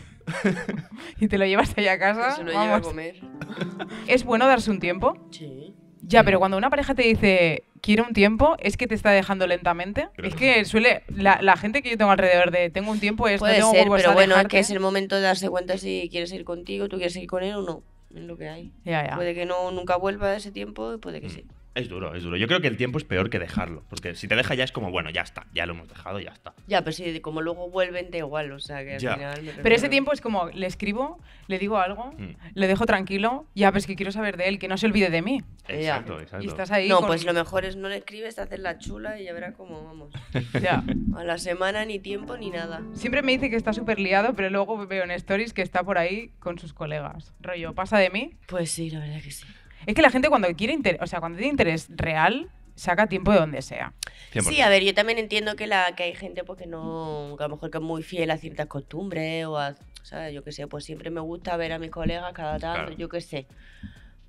y te lo llevas allá a casa. a comer. ¿Es bueno darse un tiempo? Sí. Ya, pero cuando una pareja te dice quiero un tiempo, es que te está dejando lentamente. es que suele. La, gente que yo tengo alrededor de tengo un tiempo, es Puede ser, pero bueno, que es el momento de darse cuenta si quieres ir contigo, tú quieres ir con él o no. Es lo que hay. Puede que no nunca vuelva ese tiempo, puede que mm. sí. Es duro, es duro. Yo creo que el tiempo es peor que dejarlo. Porque si te deja ya es como, bueno, ya está, ya lo hemos dejado, ya está. Ya, pero si como luego vuelven, da igual, o sea que al final. Pero ese tiempo es como, le escribo, le digo algo, mm. le dejo tranquilo, ya, pues que quiero saber de él, que no se olvide de mí. Exacto, exacto. Y estás ahí. No, pues lo mejor es no le escribes, te haces la chula y ya verás cómo vamos. Ya. A la semana ni tiempo ni nada. Siempre me dice que está súper liado, pero luego veo en stories que está por ahí con sus colegas. Rollo, pasa de mí Pues sí, la verdad que sí. Es que la gente cuando quiere o sea, cuando tiene interés real, saca tiempo de donde sea. Sí, a ver, yo también entiendo que la que hay gente porque pues, no, que a lo mejor que es muy fiel a ciertas costumbres o a, yo qué sé, pues siempre me gusta ver a mis colegas cada tanto, yo qué sé.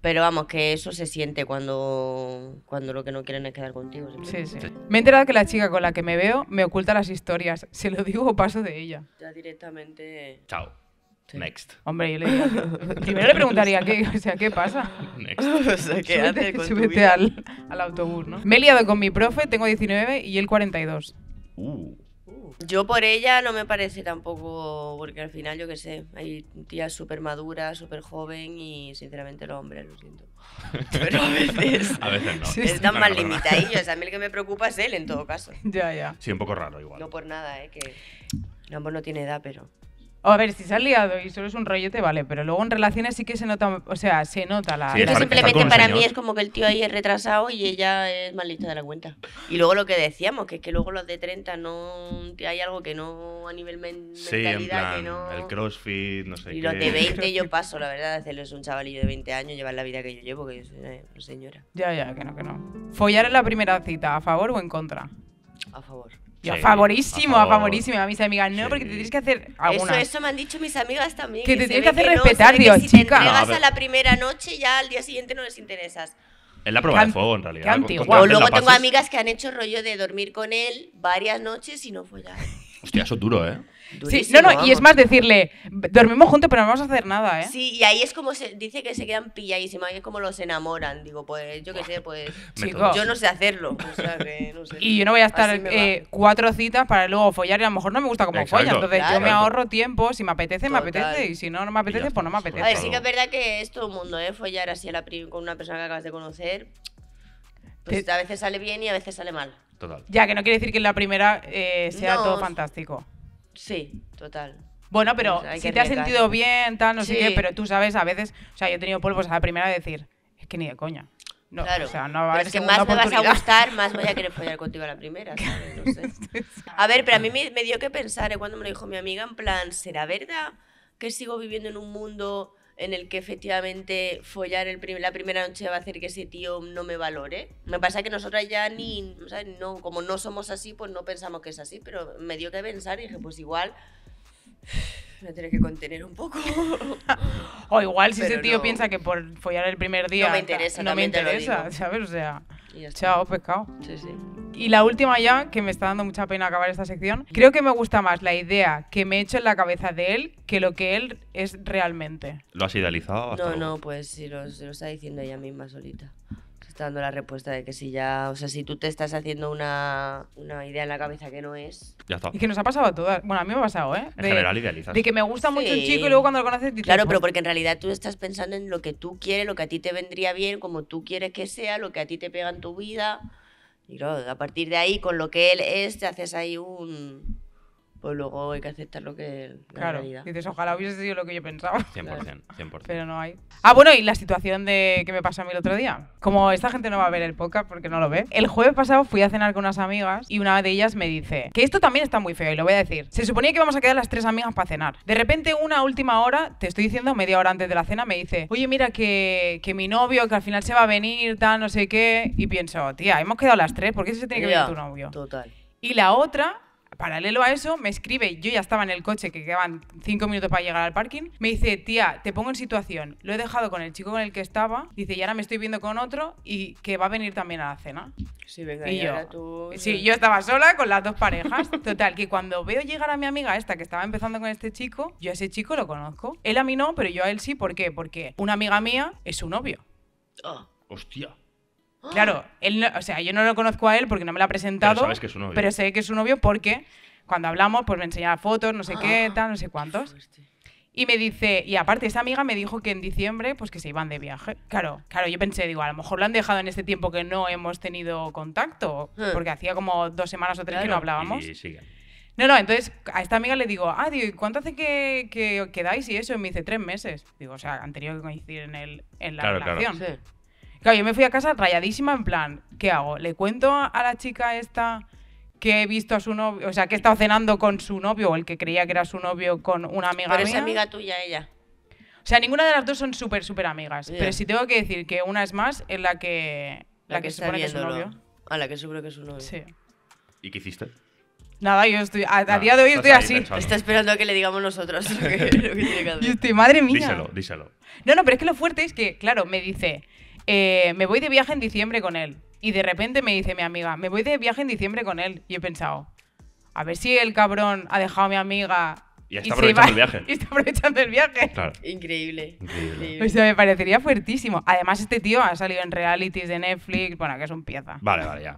Pero vamos, que eso se siente cuando, cuando lo que no quieren es quedar contigo. Sí, sí. Me he enterado que la chica con la que me veo me oculta las historias. Se lo digo paso de ella. Ya directamente. Chao. Next. Hombre, yo le primero le preguntaría qué, o sea, ¿qué pasa? Next. O sea, ¿qué hace con Al, al, autobús, ¿no? Me he liado con mi profe, tengo 19 y él 42. Uh. Yo por ella no me parece tampoco, porque al final, yo qué sé, hay tías súper maduras, súper joven y sinceramente los hombres, lo siento. Pero a veces, a veces no. están más mal limitadillos. A mí el que me preocupa es él en todo caso. Ya, ya. Sí, un poco raro igual. No por nada, ¿eh? que el no tiene edad, pero a ver, si se ha liado y solo es un rollete, vale, pero luego en relaciones sí que se nota, o sea, se nota la... simplemente para mí es como que el tío ahí es retrasado y ella es más lista de la cuenta. Y luego lo que decíamos, que es que luego los de 30 no... Hay algo que no a nivel mentalidad, sí, que el crossfit, no sé qué… Y los de 20 yo paso, la verdad, hacerles un chavalillo de 20 años, llevar la vida que yo llevo, que yo señora. Ya, ya, que no, que no. ¿Follar en la primera cita, a favor o en contra? A favor. Yo, favorísimo, a, favorísimo. A mis amigas, no, porque te tienes que hacer. Eso, eso me han dicho mis amigas también. Que, te tienes que hacer respetar, Dios, si chica. Te entregas a, la primera noche, ya al día siguiente no les interesas. Es la prueba de fuego, en realidad. O luego tengo amigas que han hecho rollo de dormir con él varias noches y no follar. Hostia, eso duro, ¿eh? no, no, y es más decirle, dormimos juntos, pero no vamos a hacer nada, ¿eh? Sí, y ahí es como se dice que se quedan pilladísimas, y es como los enamoran. Digo, pues yo qué sé, pues. Yo no sé hacerlo. Y yo no voy a estar eh, cuatro citas para luego follar, y a lo mejor no me gusta como follar. Entonces yo me ahorro tiempo, si me apetece, me apetece, y si no, me apetece, pues no me apetece. A ver, sí que es verdad que es todo mundo, ¿eh? Follar así a la con una persona que acabas de conocer. Pues, a veces sale bien y a veces sale mal. Total. Ya, que no quiere decir que en la primera eh, sea todo fantástico. Sí, total. Bueno, pero si te has sentido bien, tal, no sé qué, pero tú sabes, a veces, o sea, yo he tenido polvos a la primera de decir, es que ni de coña. No, claro. O sea, no pero a es que más me vas a gustar, más voy a querer follar contigo a la primera, No sé. A ver, pero a mí me, dio que pensar ¿eh? cuando me lo dijo mi amiga, en plan, ¿será verdad que sigo viviendo en un mundo en el que efectivamente follar el la primera noche va a hacer que ese tío no me valore. Me pasa que nosotras ya ni, No, como no somos así, pues no pensamos que es así, pero me dio que pensar y dije, pues igual me tienes que contener un poco. o igual si ese tío piensa que por follar el primer día no me interesa, no me interesa, ¿sabes? O sea, y Chao, pescado. Y la última ya, que me está dando mucha pena acabar esta sección, creo que me gusta más la idea que me he hecho en la cabeza de él que lo que él es realmente. ¿Lo has idealizado? no, no, pues si se lo está diciendo ella misma solita dando la respuesta de que si ya, o sea, si tú te estás haciendo una, idea en la cabeza que no es. Y que nos ha pasado a todas. Bueno, a mí me ha pasado, ¿eh? De, que me gusta mucho un chico y luego cuando lo conoces Claro, pero porque en realidad tú estás pensando en lo que tú quieres, lo que a ti te vendría bien, como tú quieres que sea, lo que a ti te pega en tu vida. Y claro, a partir de ahí, con lo que él es, te haces ahí un pues luego hay que aceptar lo que la claro. Dices, ojalá hubiese sido lo que yo pensaba. 100%, 100%. Pero no hay. Ah, bueno, y la situación de que me pasó a mí el otro día. Como esta gente no va a ver el podcast porque no lo ve, el jueves pasado fui a cenar con unas amigas y una de ellas me dice que esto también está muy feo y lo voy a decir. Se suponía que íbamos a quedar las tres amigas para cenar. De repente, una última hora, te estoy diciendo media hora antes de la cena, me dice, oye, mira que, que mi novio, que al final se va a venir, tal, no sé qué. Y pienso, tía, hemos quedado las tres, ¿por qué se tiene que venir tu novio? Total. Y la otra paralelo a eso, me escribe, yo ya estaba en el coche, que quedaban cinco minutos para llegar al parking, me dice, tía, te pongo en situación, lo he dejado con el chico con el que estaba, dice, y ahora me estoy viendo con otro y que va a venir también a la cena. Sí, y yo, Sí, yo estaba sola con las dos parejas. Total, que cuando veo llegar a mi amiga esta que estaba empezando con este chico, yo a ese chico lo conozco. Él a mí no, pero yo a él sí. ¿Por qué? Porque una amiga mía es su novio. Hostia. Claro, él o sea, yo no lo conozco a él porque no me lo ha presentado. pero sé que es su novio porque cuando hablamos, pues me enseñaba fotos, no sé qué, ah. tal, no sé cuántos. Y me dice, y aparte, esa amiga me dijo que en diciembre, pues que se iban de viaje. Claro, claro, yo pensé, digo, a lo mejor lo han dejado en este tiempo que no hemos tenido contacto, ah. porque hacía como dos semanas o tres que no hablábamos. Sí, sí, No, no, entonces a esta amiga le digo, ah, ¿y cuánto hace que, quedáis y eso? Y me dice, tres meses. Digo, o sea, han tenido que coincidir en, el, en la Claro, claro. Claro, yo me fui a casa rayadísima en plan, ¿qué hago? ¿Le cuento a la chica esta que he visto a su novio, o sea, que he estado cenando con su novio o el que creía que era su novio con una amiga Pero es amiga tuya ella. O sea, ninguna de las dos son súper, súper amigas. Pero sí tengo que decir que una es más en la que, la, que, supone que es su novio. A la que supone que es su novio. Sí. ¿Y qué hiciste? Nada, yo estoy. A, día de hoy pues estoy así. Está esperando a que le digamos nosotros lo que, tiene que madre mía. Díselo, díselo. No, no, pero es que lo fuerte es que, claro, me dice. Eh, me voy de viaje en diciembre con él. Y de repente me dice mi amiga, me voy de viaje en diciembre con él. Y he pensado, a ver si el cabrón ha dejado a mi amiga. Y está aprovechando el viaje. Y está aprovechando el viaje. Increíble. me parecería fuertísimo. Además, este tío ha salido en realities de Netflix. Bueno, que es un pieza. Vale, vale, ya.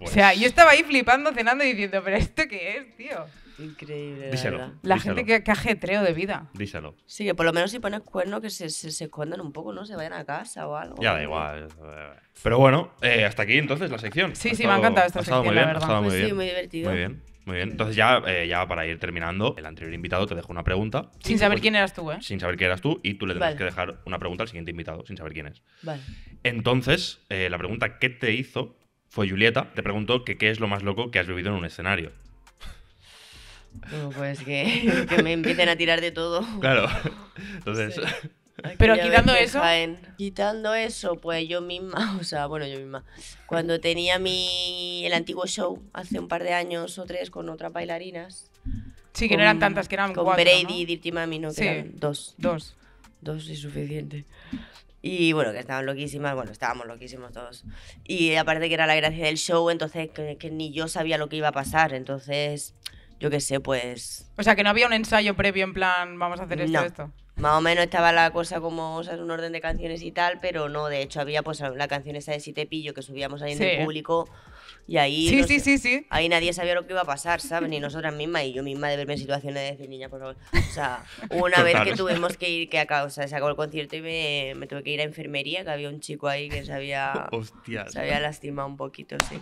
O sea, pues yo estaba ahí flipando, cenando y diciendo, ¿pero esto qué es, tío? Increíble. Díselo. La, gente que, ajetreo de vida. Díselo. Sí, que por lo menos si pones cuerno, que se, se, escondan un poco, ¿no? Se vayan a casa o algo. Ya da igual. Pero bueno, eh, hasta aquí entonces la sección. Sí, sí, me ha encantado esta sección. Muy bien, Ha estado muy pues bien. Sí, muy divertido. Muy bien. Muy bien, entonces ya, eh, ya para ir terminando, el anterior invitado te dejó una pregunta. Sin saber quién eras tú, ¿eh? Sin saber quién eras tú y tú le tienes que dejar una pregunta al siguiente invitado sin saber quién es. Vale. Entonces, eh, la pregunta que te hizo fue Julieta, te preguntó que qué es lo más loco que has vivido en un escenario pues que, me empiecen a tirar de todo. Claro. Entonces. Pero quitando eso. Quitando eso, pues yo misma, o sea, bueno, yo misma. Cuando tenía mi el antiguo show hace un par de años o tres con otras bailarinas. Sí, que no eran tantas, que eran con cuatro. Con Brady y Dirty Mami, no, que sí. eran dos. Dos. Dos es suficiente. Y bueno, que estaban loquísimas, bueno, estábamos loquísimos todos. Y aparte que era la gracia del show, entonces que ni yo sabía lo que iba a pasar, entonces yo qué sé, pues... O sea, que no había un ensayo previo en plan, vamos a hacer esto, esto. Más o menos estaba la cosa como, o sea, un orden de canciones y tal, pero no, de hecho había pues la canción esa de Si te pillo que subíamos ahí en el público. Y ahí. Sí, sí, sí, sí. Ahí nadie sabía lo que iba a pasar, ¿sabes? Ni nosotras mismas y yo misma de verme en situaciones de decir, niña, por favor. O sea, una vez que tuvimos que ir, que acá, o se acabó el concierto y me, me, tuve que ir a enfermería, que había un chico ahí que se había. lastimado un poquito, sí.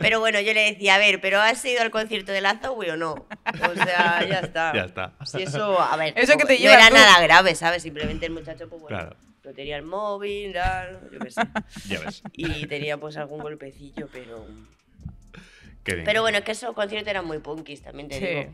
Pero bueno, yo le decía, a ver, ¿pero has ido al concierto de Lazo, güey, o no? O sea, ya está. Ya está. Si eso, a ver. que te lleva. No era nada grave, ¿sabes? Simplemente el muchacho, pues Claro lo tenía el móvil, yo qué sé. ya ves. Y tenía pues algún golpecillo, pero. pero bueno, es que esos conciertos eran muy punkis, también te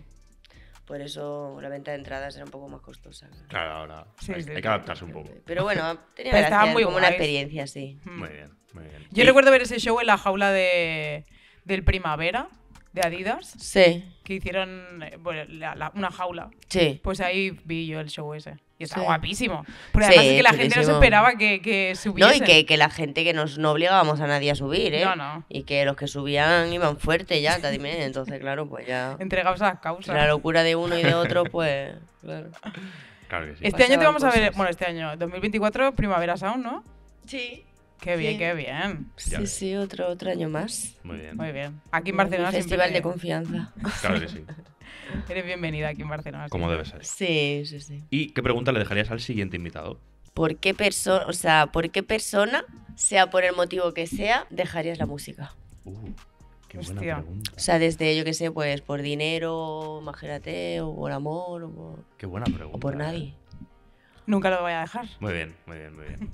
Por eso la venta de entradas era un poco más costosa. Claro, ahora hay, que adaptarse un poco. Pero bueno, tenía pero muy como una experiencia, sí. Mm. Muy bien, muy bien. Yo recuerdo ver ese show en la jaula de, del Primavera de Adidas. Sí. Que hicieron eh, una jaula. Sí. Pues ahí vi yo el show ese. Y está guapísimo. Pero además que la gente no se esperaba que, que No, y que, que, la gente que nos, no obligábamos a nadie a subir, ¿eh? No, no. Y que los que subían iban fuerte ya, dime. Entonces, claro, pues ya. Entregados a las causas. La locura de uno y de otro, pues. Claro. claro que sí. Este año te vamos a ver. Bueno, este año, 2024, Primavera Sound, ¿no? Sí. Qué bien, qué bien. Sí, sí, otro, otro año más. Muy bien. Muy bien. Aquí en Barcelona. festival de confianza. Claro que sí. Eres bienvenida aquí en Barcelona. Como debe ser. Sí, sí, sí. ¿Y qué pregunta le dejarías al siguiente invitado? ¿Por qué persona, o sea, por qué persona, sea por el motivo que sea, dejarías la música? Uh, qué buena pregunta. O sea, desde, yo qué sé, pues por dinero, imagínate, o por amor, Qué buena pregunta. O por nadie. Eh. Nunca lo voy a dejar. Muy bien, muy bien, muy bien.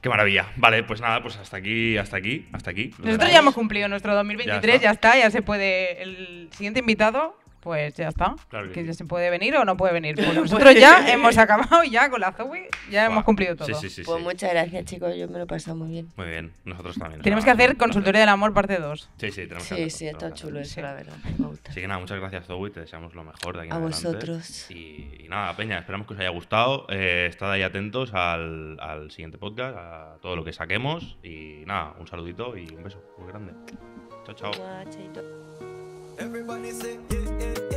Qué maravilla. Vale, pues nada, pues hasta aquí, hasta aquí, hasta aquí. Nosotros ya hemos cumplido nuestro 2023, ya está, ya, se puede. El siguiente invitado pues ya está. que, ya se puede venir o no puede venir. Pues nosotros ya hemos acabado ya con la Zoe, ya hemos cumplido todo. pues muchas gracias, chicos. Yo me lo he pasado muy bien. Muy bien, nosotros también. Tenemos que hacer consultoría del amor parte 2. Sí, sí, tenemos Sí, sí, está chulo eso, la verdad. Me Así que nada, muchas gracias, Zoe. Te deseamos lo mejor de aquí A vosotros. Y, nada, Peña, esperamos que os haya gustado. Eh, estad ahí atentos al, al siguiente podcast, a todo lo que saquemos. Y nada, un saludito y un beso muy grande. Chao, chao. Everybody say, yeah, yeah.